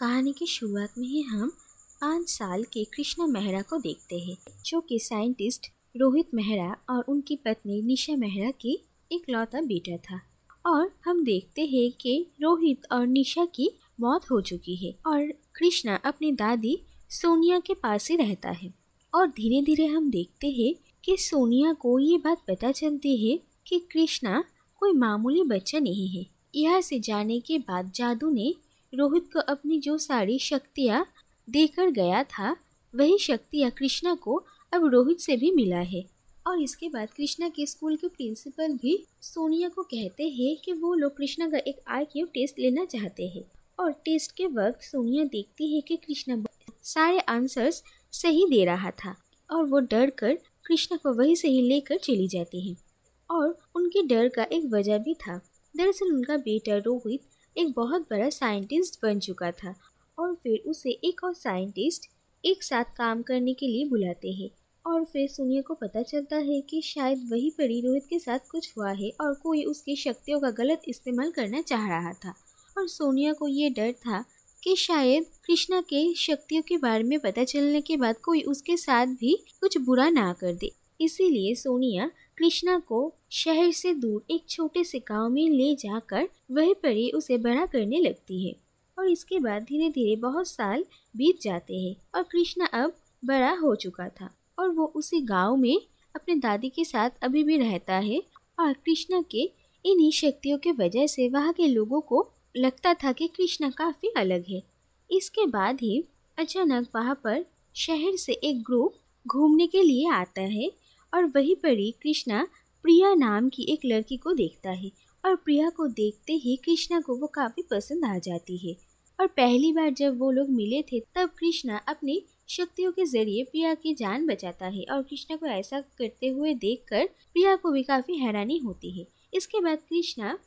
कहानी की शुरुआत में ही हम पाँच साल के कृष्णा मेहरा को देखते हैं जो कि साइंटिस्ट रोहित मेहरा और उनकी पत्नी निशा मेहरा की लौता बेटा था और हम देखते हैं कि रोहित और निशा की मौत हो चुकी है और कृष्णा अपनी दादी सोनिया के पास ही रहता है और धीरे धीरे हम देखते हैं कि सोनिया को ये बात पता चलती है कि कृष्णा कोई मामूली बच्चा नहीं है यहाँ से जाने के बाद जादू ने रोहित को अपनी जो सारी शक्तियाँ देकर गया था वही शक्तियाँ कृष्णा को अब रोहित से भी मिला है और इसके बाद कृष्णा के स्कूल के प्रिंसिपल भी सोनिया को कहते हैं कि वो लोग कृष्णा का एक आई क्यू टेस्ट लेना चाहते हैं और टेस्ट के वक्त सोनिया देखती है कि कृष्णा सारे आंसर्स सही दे रहा था और वो डर कर कृष्णा को वही से ही लेकर चली जाती है और उनके डर का एक वजह भी था दरअसल उनका बेटा रोहित एक बहुत बड़ा साइंटिस्ट बन चुका था और फिर उसे एक और साइंटिस्ट एक साथ काम करने के लिए बुलाते हैं और फिर सोनिया को पता चलता है कि शायद वही परी रोहित के साथ कुछ हुआ है और कोई उसकी शक्तियों का गलत इस्तेमाल करना चाह रहा था और सोनिया को ये डर था कि शायद कृष्णा के शक्तियों के बारे में पता चलने के बाद कोई उसके साथ भी कुछ बुरा ना कर दे इसीलिए सोनिया कृष्णा को शहर से दूर एक छोटे से गांव में ले जाकर वहीं पर ही उसे बड़ा करने लगती है और इसके बाद धीरे धीरे बहुत साल बीत जाते हैं और कृष्णा अब बड़ा हो चुका था और वो उसी गांव में अपने दादी के साथ अभी भी रहता है और कृष्णा के इन्हीं शक्तियों के वजह से वहाँ के लोगों को लगता था कि कृष्णा काफ़ी अलग है इसके बाद ही अचानक वहाँ पर शहर से एक ग्रुप घूमने के लिए आता है और वहीं पर ही कृष्णा प्रिया नाम की एक लड़की को देखता है और प्रिया को देखते ही कृष्णा को वो काफ़ी पसंद आ जाती है और पहली बार जब वो लोग मिले थे तब कृष्णा अपनी शक्तियों के जरिए प्रिया की जान बचाता है और कृष्णा को ऐसा करते हुए देखकर प्रिया को भी काफ़ी हैरानी होती है इसके बाद कृष्णा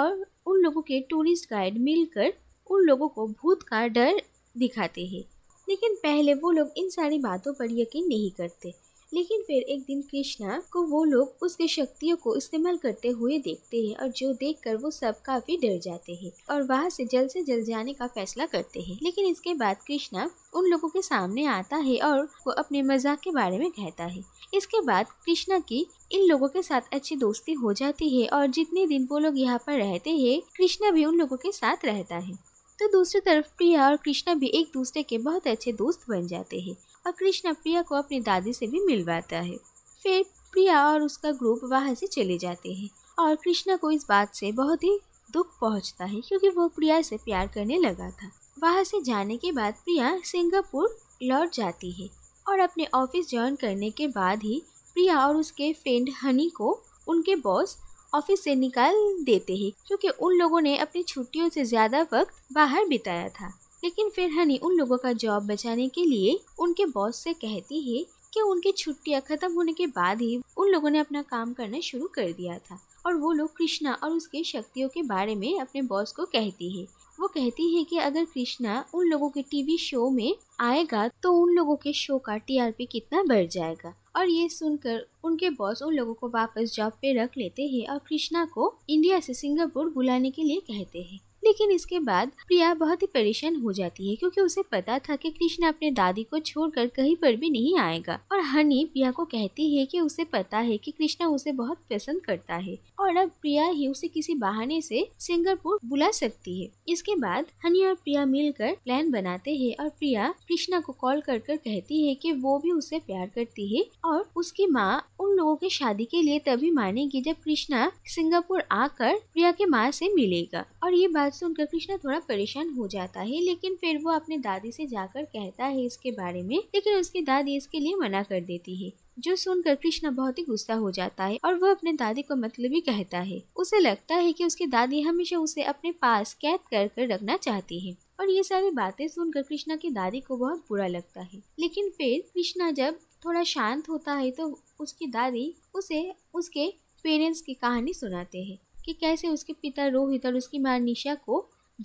और उन लोगों के टूरिस्ट गाइड मिलकर उन लोगों को भूत का डर दिखाते हैं लेकिन पहले वो लोग इन सारी बातों पर यकीन नहीं करते लेकिन फिर एक दिन कृष्णा को वो लोग उसके शक्तियों को इस्तेमाल करते हुए देखते हैं और जो देखकर वो सब काफी डर जाते हैं और वहाँ से जल्द से जल्द जाने का फैसला करते हैं लेकिन इसके बाद कृष्णा उन लोगों के सामने आता है और वो अपने मजाक के बारे में कहता है इसके बाद कृष्णा की इन लोगों के साथ अच्छी दोस्ती हो जाती है और जितने दिन वो लोग यहाँ पर रहते हैं कृष्णा भी उन लोगों के साथ रहता है तो दूसरी तरफ प्रिया और कृष्णा भी एक दूसरे के बहुत अच्छे दोस्त बन जाते हैं और कृष्णा प्रिया को अपनी दादी से भी मिलवाता है फिर प्रिया और उसका ग्रुप वहाँ से चले जाते हैं और कृष्णा को इस बात से बहुत ही दुख पहुँचता है क्योंकि वो प्रिया से प्यार करने लगा था वहाँ से जाने के बाद प्रिया सिंगापुर लौट जाती है और अपने ऑफिस ज्वाइन करने के बाद ही प्रिया और उसके फ्रेंड हनी को उनके बॉस ऑफिस से निकाल देते हैं क्योंकि उन लोगों ने अपनी छुट्टियों से ज़्यादा वक्त बाहर बिताया था लेकिन फिर हनी उन लोगों का जॉब बचाने के लिए उनके बॉस से कहती है कि उनकी छुट्टियां खत्म होने के बाद ही उन लोगों ने अपना काम करना शुरू कर दिया था और वो लोग कृष्णा और उसके शक्तियों के बारे में अपने बॉस को कहती है वो कहती है कि अगर कृष्णा उन लोगों के टीवी शो में आएगा तो उन लोगों के शो का टीआरपी कितना बढ़ जाएगा और ये सुनकर उनके बॉस उन लोगों को वापस जॉब पे रख लेते हैं और कृष्णा को इंडिया से सिंगापुर बुलाने के लिए कहते हैं लेकिन इसके बाद प्रिया बहुत ही परेशान हो जाती है क्योंकि उसे पता था कि कृष्णा अपने दादी को छोड़कर कहीं पर भी नहीं आएगा और हनी प्रिया को कहती है कि उसे पता है कि कृष्णा उसे बहुत पसंद करता है और अब प्रिया ही उसे किसी बहाने से सिंगापुर बुला सकती है इसके बाद हनी और प्रिया मिलकर प्लान बनाते हैं और प्रिया कृष्णा को कॉल कर कर कहती है कि वो भी उसे प्यार करती है और उसकी माँ उन लोगों की शादी के लिए तभी मानेगी जब कृष्णा सिंगापुर आकर प्रिया के माँ से मिलेगा और ये बात सुनकर कृष्णा थोड़ा परेशान हो जाता है लेकिन फिर वो अपने दादी से जाकर कहता है इसके बारे में लेकिन उसकी दादी इसके लिए मना कर देती है जो सुनकर कृष्णा बहुत ही गुस्सा हो जाता है और वो अपने दादी को मतलब ही कहता है उसे लगता है कि उसकी दादी हमेशा उसे अपने पास कैद कर कर रखना चाहती है और ये सारी बातें सुनकर कृष्णा की दादी को बहुत बुरा लगता है लेकिन फिर कृष्णा जब थोड़ा शांत होता है तो उसकी दादी उसे उसके पेरेंट्स की कहानी सुनाते हैं कि कैसे उसके पिता रोहित और उसकी मां निशा को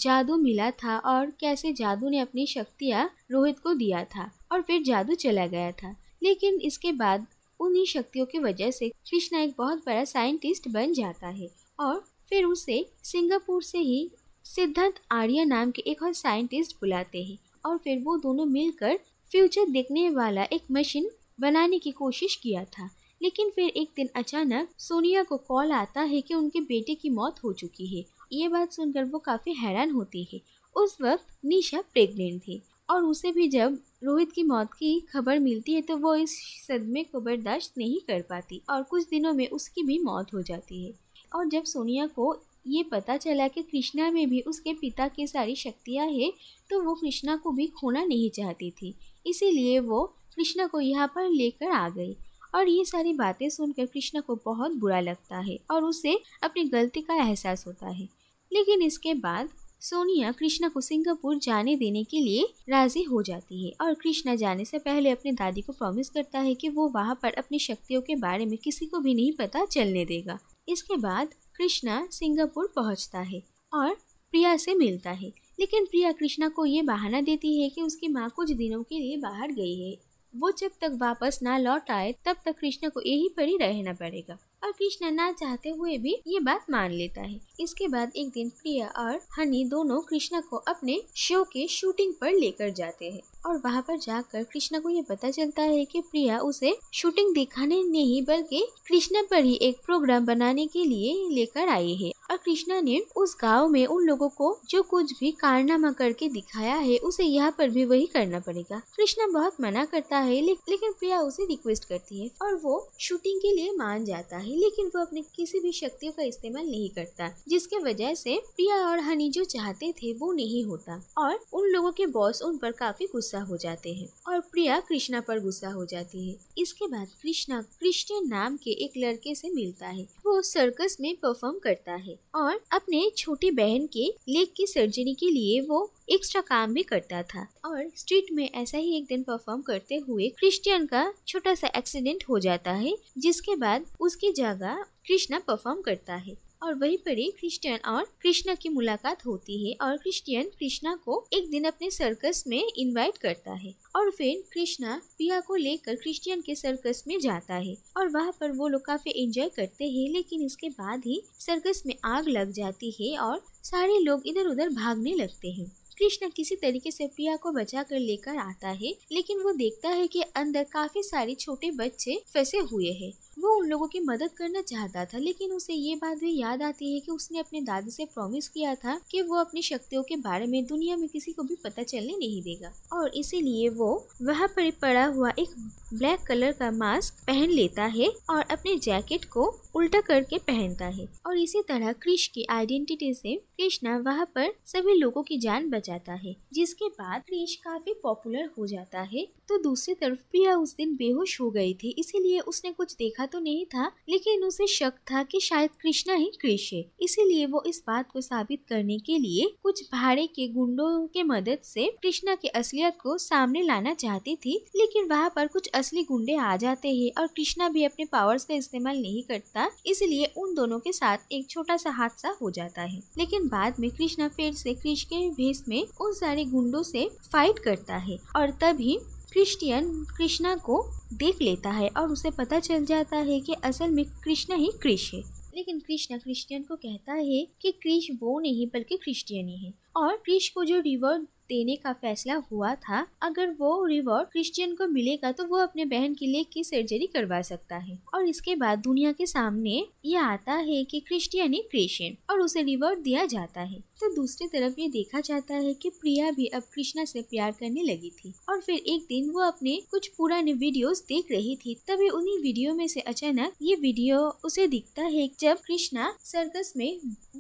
जादू मिला था और कैसे जादू ने अपनी शक्तियाँ रोहित को दिया था और फिर जादू चला गया था लेकिन इसके बाद उन्हीं शक्तियों की वजह से कृष्णा एक बहुत बड़ा साइंटिस्ट बन जाता है और फिर उसे सिंगापुर से ही सिद्धांत आर्य नाम के एक और साइंटिस्ट बुलाते हैं और फिर वो दोनों मिलकर फ्यूचर देखने वाला एक मशीन बनाने की कोशिश किया था लेकिन फिर एक दिन अचानक सोनिया को कॉल आता है कि उनके बेटे की मौत हो चुकी है ये बात सुनकर वो काफ़ी हैरान होती है उस वक्त निशा प्रेग्नेंट थी और उसे भी जब रोहित की मौत की खबर मिलती है तो वो इस सदमे को बर्दाश्त नहीं कर पाती और कुछ दिनों में उसकी भी मौत हो जाती है और जब सोनिया को ये पता चला कि कृष्णा में भी उसके पिता की सारी शक्तियाँ हैं तो वो कृष्णा को भी खोना नहीं चाहती थी इसीलिए वो कृष्णा को यहाँ पर लेकर आ गई और ये सारी बातें सुनकर कृष्णा को बहुत बुरा लगता है और उसे अपनी गलती का एहसास होता है लेकिन इसके बाद सोनिया कृष्णा को सिंगापुर जाने देने के लिए राजी हो जाती है और कृष्णा जाने से पहले अपने दादी को प्रॉमिस करता है कि वो वहाँ पर अपनी शक्तियों के बारे में किसी को भी नहीं पता चलने देगा इसके बाद कृष्णा सिंगापुर पहुँचता है और प्रिया से मिलता है लेकिन प्रिया कृष्णा को ये बहाना देती है कि उसकी माँ कुछ दिनों के लिए बाहर गई है वो जब तक वापस ना लौट आए तब तक कृष्ण को यही पड़ी रहना पड़ेगा और कृष्ण ना चाहते हुए भी ये बात मान लेता है इसके बाद एक दिन प्रिया और हनी दोनों कृष्णा को अपने शो के शूटिंग पर लेकर जाते हैं और वहाँ पर जाकर कृष्णा को ये पता चलता है कि प्रिया उसे शूटिंग दिखाने नहीं बल्कि कृष्णा पर ही एक प्रोग्राम बनाने के लिए लेकर आई है कृष्णा ने उस गांव में उन लोगों को जो कुछ भी कारनामा करके दिखाया है उसे यहाँ पर भी वही करना पड़ेगा कृष्णा बहुत मना करता है ले, लेकिन प्रिया उसे रिक्वेस्ट करती है और वो शूटिंग के लिए मान जाता है लेकिन वो अपने किसी भी शक्तियों का इस्तेमाल नहीं करता जिसके वजह से प्रिया और हनी जो चाहते थे वो नहीं होता और उन लोगों के बॉस उन पर काफी गुस्सा हो जाते हैं और प्रिया कृष्णा पर गुस्सा हो जाती है इसके बाद कृष्णा कृष्ण नाम के एक लड़के से मिलता है वो सर्कस में परफॉर्म करता है और अपने छोटी बहन के लेग की सर्जरी के लिए वो एक्स्ट्रा काम भी करता था और स्ट्रीट में ऐसा ही एक दिन परफॉर्म करते हुए क्रिश्चियन का छोटा सा एक्सीडेंट हो जाता है जिसके बाद उसकी जगह कृष्णा परफॉर्म करता है और वहीं पर ही क्रिश्चियन और कृष्णा की मुलाकात होती है और क्रिश्चियन कृष्णा को एक दिन अपने सर्कस में इनवाइट करता है और फिर कृष्णा पिया को लेकर क्रिश्चियन के सर्कस में जाता है और वहाँ पर वो लोग काफी एंजॉय करते हैं लेकिन इसके बाद ही सर्कस में आग लग जाती है और सारे लोग इधर उधर भागने लगते हैं कृष्ण किसी तरीके से पिया को बचा कर लेकर आता है लेकिन वो देखता है कि अंदर काफी सारे छोटे बच्चे फंसे हुए हैं वो उन लोगों की मदद करना चाहता था लेकिन उसे ये बात भी याद आती है कि उसने अपने दादी से प्रॉमिस किया था कि वो अपनी शक्तियों के बारे में दुनिया में किसी को भी पता चलने नहीं देगा और इसीलिए वो वहाँ पर पड़ा हुआ एक ब्लैक कलर का मास्क पहन लेता है और अपने जैकेट को उल्टा करके पहनता है और इसी तरह क्रिश की आइडेंटिटी से कृष्णा वहाँ पर सभी लोगों की जान बचाता है जिसके बाद क्रिश काफी पॉपुलर हो जाता है तो दूसरी तरफ प्रिया उस दिन बेहोश हो गई थी इसीलिए उसने कुछ देखा देखा तो नहीं था लेकिन उसे शक था कि शायद कृष्णा ही कृषि है इसीलिए वो इस बात को साबित करने के लिए कुछ भाड़े के गुंडों के मदद से कृष्णा की असलियत को सामने लाना चाहती थी लेकिन वहाँ पर कुछ असली गुंडे आ जाते हैं और कृष्णा भी अपने पावर्स का इस्तेमाल नहीं करता इसलिए उन दोनों के साथ एक छोटा सा हादसा हो जाता है लेकिन बाद में कृष्णा फिर से कृष्ण के भेष में उन सारे गुंडों से फाइट करता है और तभी क्रिश्चियन कृष्णा को देख लेता है और उसे पता चल जाता है कि असल में कृष्णा ही क्रिश है लेकिन कृष्णा क्रिश्चियन को कहता है कि क्रिश वो नहीं बल्कि क्रिश्चियन ही है और क्रिश को जो रिवॉर्ड देने का फैसला हुआ था अगर वो रिवॉर्ड क्रिश्चियन को मिलेगा तो वो अपने बहन के लिए की सर्जरी करवा सकता है और इसके बाद दुनिया के सामने ये आता है कि क्रिश्चियन ही क्रिश्चियन और उसे रिवॉर्ड दिया जाता है तो दूसरी तरफ ये देखा जाता है कि प्रिया भी अब कृष्णा से प्यार करने लगी थी और फिर एक दिन वो अपने कुछ पुराने वीडियोस देख रही थी तभी उन्हीं वीडियो में से अचानक ये वीडियो उसे दिखता है जब कृष्णा सर्कस में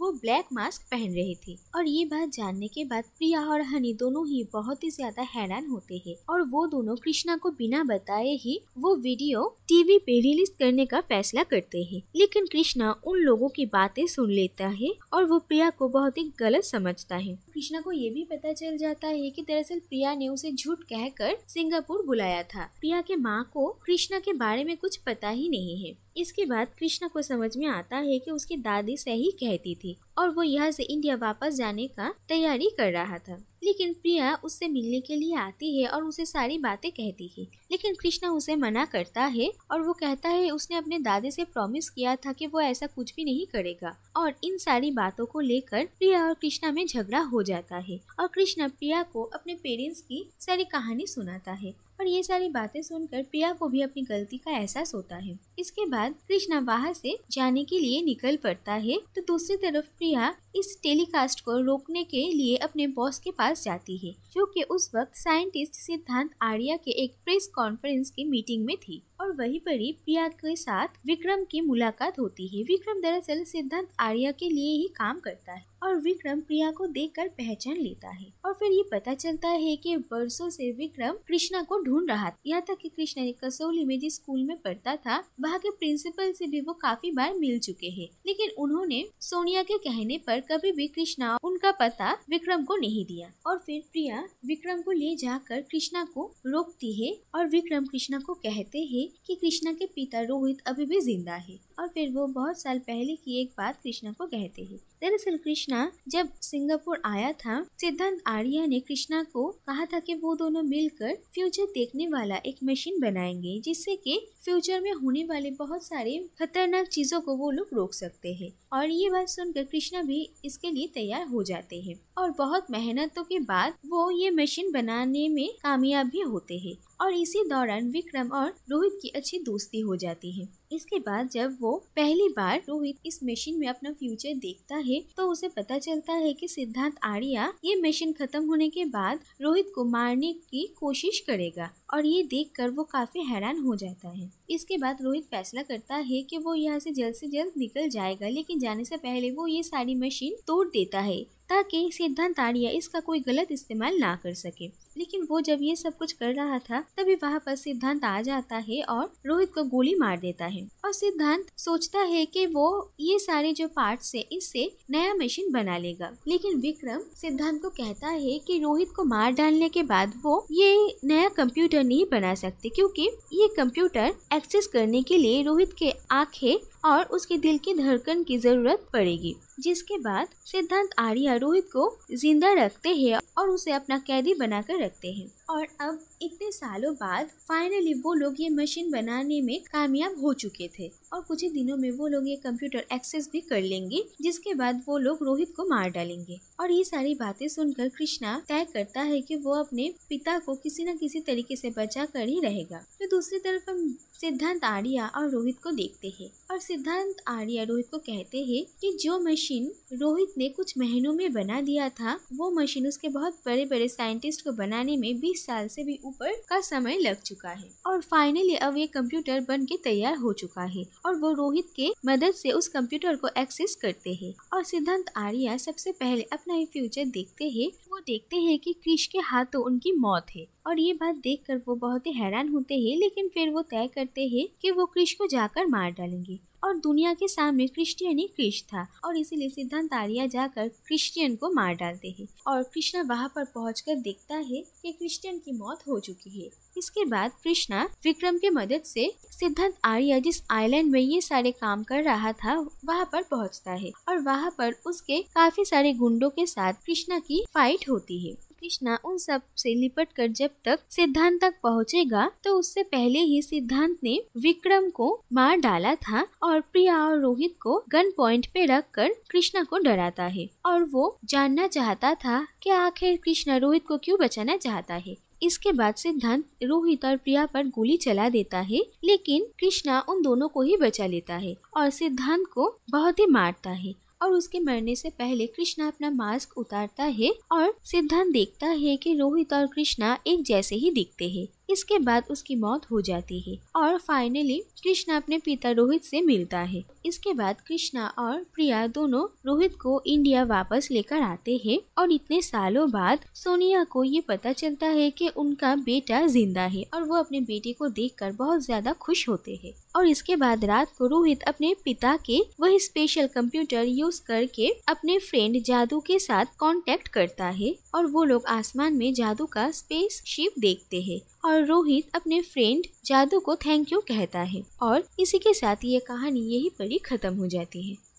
वो ब्लैक मास्क पहन रही थी और ये बात जानने के बाद प्रिया और हनी दोनों ही बहुत ही ज्यादा हैरान होते हैं और वो दोनों कृष्णा को बिना बताए ही वो वीडियो टीवी पे रिलीज करने का फैसला करते हैं लेकिन कृष्णा उन लोगों की बातें सुन लेता है और वो प्रिया को बहुत ही गलत समझता है कृष्णा को ये भी पता चल जाता है कि दरअसल प्रिया ने उसे झूठ कहकर सिंगापुर बुलाया था प्रिया के माँ को कृष्णा के बारे में कुछ पता ही नहीं है इसके बाद कृष्णा को समझ में आता है कि उसकी दादी सही कहती थी और वो यहाँ से इंडिया वापस जाने का तैयारी कर रहा था लेकिन प्रिया उससे मिलने के लिए आती है और उसे सारी बातें कहती है लेकिन कृष्णा उसे मना करता है और वो कहता है उसने अपने दादी से प्रॉमिस किया था कि वो ऐसा कुछ भी नहीं करेगा और इन सारी बातों को लेकर प्रिया और कृष्णा में झगड़ा हो जाता है और कृष्णा प्रिया को अपने पेरेंट्स की सारी कहानी सुनाता है और ये सारी बातें सुनकर प्रिया को भी अपनी गलती का एहसास होता है इसके बाद कृष्णा बाहर से जाने के लिए निकल पड़ता है तो दूसरी तरफ प्रिया इस टेलीकास्ट को रोकने के लिए अपने बॉस के पास जाती है जो कि उस वक्त साइंटिस्ट सिद्धांत आर्या के एक प्रेस कॉन्फ्रेंस की मीटिंग में थी और वहीं पर ही प्रिया के साथ विक्रम की मुलाकात होती है विक्रम दरअसल सिद्धांत आर्या के लिए ही काम करता है और विक्रम प्रिया को देख पहचान लेता है और फिर ये पता चलता है कि बरसों से विक्रम कृष्णा को ढूंढ रहा था यहाँ तक कि कृष्णा कसौली में जिस स्कूल में पढ़ता था वहाँ के प्रिंसिपल से भी वो काफी बार मिल चुके हैं लेकिन उन्होंने सोनिया के कहने पर कभी भी कृष्णा उनका पता विक्रम को नहीं दिया और फिर प्रिया विक्रम को ले जाकर कृष्णा को रोकती है और विक्रम कृष्णा को कहते हैं कि कृष्णा के पिता रोहित अभी भी जिंदा है और फिर वो बहुत साल पहले की एक बात कृष्णा को कहते हैं दरअसल कृष्णा जब सिंगापुर आया था सिद्धांत आर्या ने कृष्णा को कहा था कि वो दोनों मिलकर फ्यूचर देखने वाला एक मशीन बनाएंगे जिससे कि फ्यूचर में होने वाले बहुत सारे खतरनाक चीजों को वो लोग रोक सकते हैं और ये बात सुनकर कृष्णा भी इसके लिए तैयार हो जाते हैं और बहुत मेहनतों के बाद वो ये मशीन बनाने में कामयाब भी होते हैं और इसी दौरान विक्रम और रोहित की अच्छी दोस्ती हो जाती है इसके बाद जब वो पहली बार रोहित इस मशीन में अपना फ्यूचर देखता है तो उसे पता चलता है कि सिद्धांत आर्या ये मशीन खत्म होने के बाद रोहित को मारने की कोशिश करेगा और ये देखकर वो काफी हैरान हो जाता है इसके बाद रोहित फैसला करता है कि वो यहाँ से जल्द से जल्द निकल जाएगा लेकिन जाने से पहले वो ये सारी मशीन तोड़ देता है ताकि सिद्धांत आर्या इसका कोई गलत इस्तेमाल ना कर सके लेकिन वो जब ये सब कुछ कर रहा था तभी वहाँ पर सिद्धांत आ जाता है और रोहित को गोली मार देता है और सिद्धांत सोचता है कि वो ये सारे जो पार्ट है इससे नया मशीन बना लेगा लेकिन विक्रम सिद्धांत को कहता है कि रोहित को मार डालने के बाद वो ये नया कंप्यूटर नहीं बना सकते क्योंकि ये कंप्यूटर एक्सेस करने के लिए रोहित के आंखें और उसके दिल की धड़कन की जरूरत पड़ेगी जिसके बाद सिद्धांत आर्या रोहित को जिंदा रखते हैं और उसे अपना कैदी बनाकर रखते हैं और अब इतने सालों बाद फाइनली वो लोग ये मशीन बनाने में कामयाब हो चुके थे और कुछ ही दिनों में वो लोग ये कंप्यूटर एक्सेस भी कर लेंगे जिसके बाद वो लोग रोहित को मार डालेंगे और ये सारी बातें सुनकर कृष्णा तय करता है कि वो अपने पिता को किसी न किसी तरीके से बचा कर ही रहेगा तो दूसरी तरफ हम सिद्धांत आर्या और रोहित को देखते हैं और सिद्धांत आर्या रोहित को कहते हैं कि जो मशीन रोहित ने कुछ महीनों में बना दिया था वो मशीन उसके बहुत बड़े बड़े साइंटिस्ट को बनाने में बीस बीस साल से भी ऊपर का समय लग चुका है और फाइनली अब ये कंप्यूटर बन के तैयार हो चुका है और वो रोहित के मदद से उस कंप्यूटर को एक्सेस करते हैं और सिद्धांत आर्या सबसे पहले अपना ही फ्यूचर देखते हैं वो देखते हैं कि क्रिश के हाथों तो उनकी मौत है और ये बात देखकर वो बहुत ही हैरान होते हैं लेकिन फिर वो तय करते हैं कि वो क्रिश को जाकर मार डालेंगे और दुनिया के सामने क्रिश्चियन ही क्रिश था और इसीलिए सिद्धांत आर्या जाकर क्रिश्चियन को मार डालते हैं और कृष्णा वहाँ पर पहुँच देखता है कि क्रिश्चियन की मौत हो चुकी है इसके बाद कृष्णा विक्रम की मदद से सिद्धांत आर्य जिस आइलैंड में ये सारे काम कर रहा था वहाँ पर पहुँचता है और वहाँ पर उसके काफी सारे गुंडों के साथ कृष्णा की फाइट होती है कृष्णा उन सब से लिपट कर जब तक सिद्धांत तक पहुँचेगा तो उससे पहले ही सिद्धांत ने विक्रम को मार डाला था और प्रिया और रोहित को गन पॉइंट पे रख कर कृष्णा को डराता है और वो जानना चाहता था कि आखिर कृष्णा रोहित को क्यों बचाना चाहता है इसके बाद सिद्धांत रोहित और प्रिया पर गोली चला देता है लेकिन कृष्णा उन दोनों को ही बचा लेता है और सिद्धांत को बहुत ही मारता है और उसके मरने से पहले कृष्णा अपना मास्क उतारता है और सिद्धांत देखता है कि रोहित और कृष्णा एक जैसे ही दिखते हैं इसके बाद उसकी मौत हो जाती है और फाइनली कृष्णा अपने पिता रोहित से मिलता है इसके बाद कृष्णा और प्रिया दोनों रोहित को इंडिया वापस लेकर आते हैं और इतने सालों बाद सोनिया को ये पता चलता है कि उनका बेटा जिंदा है और वो अपने बेटे को देखकर बहुत ज्यादा खुश होते हैं और इसके बाद रात को रोहित अपने पिता के वही स्पेशल कंप्यूटर यूज करके अपने फ्रेंड जादू के साथ कांटेक्ट करता है और वो लोग आसमान में जादू का स्पेस शिप देखते हैं और रोहित अपने फ्रेंड जादू को थैंक यू कहता है और इसी के साथ ये कहानी यही पर ही खत्म हो जाती है